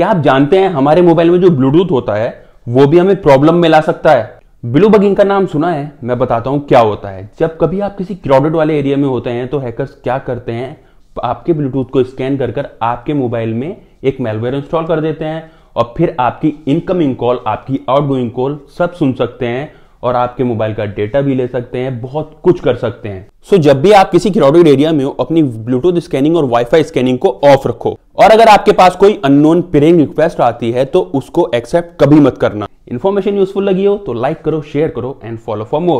क्या आप जानते हैं हमारे मोबाइल में जो ब्लूटूथ होता है वो भी हमें प्रॉब्लम में ला सकता है ब्लू बगिंग का नाम सुना है मैं बताता हूं क्या होता है जब कभी आप किसी क्राउडेड वाले एरिया में होते हैं तो हैकर्स क्या करते हैं आपके ब्लूटूथ को स्कैन कर कर आपके मोबाइल में एक मेलवेयर इंस्टॉल कर देते हैं और फिर आपकी इनकमिंग कॉल आपकी आउटगोइंग कॉल सब सुन सकते हैं और आपके मोबाइल का डेटा भी ले सकते हैं बहुत कुछ कर सकते हैं सो so, जब भी आप किसी क्राउडेड एरिया में हो अपनी ब्लूटूथ स्कैनिंग और वाईफाई स्कैनिंग को ऑफ रखो और अगर आपके पास कोई अननोन पिरिंग रिक्वेस्ट आती है तो उसको एक्सेप्ट कभी मत करना इन्फॉर्मेशन यूजफुल लगी हो तो लाइक करो शेयर करो एंड फॉलो फॉर मोर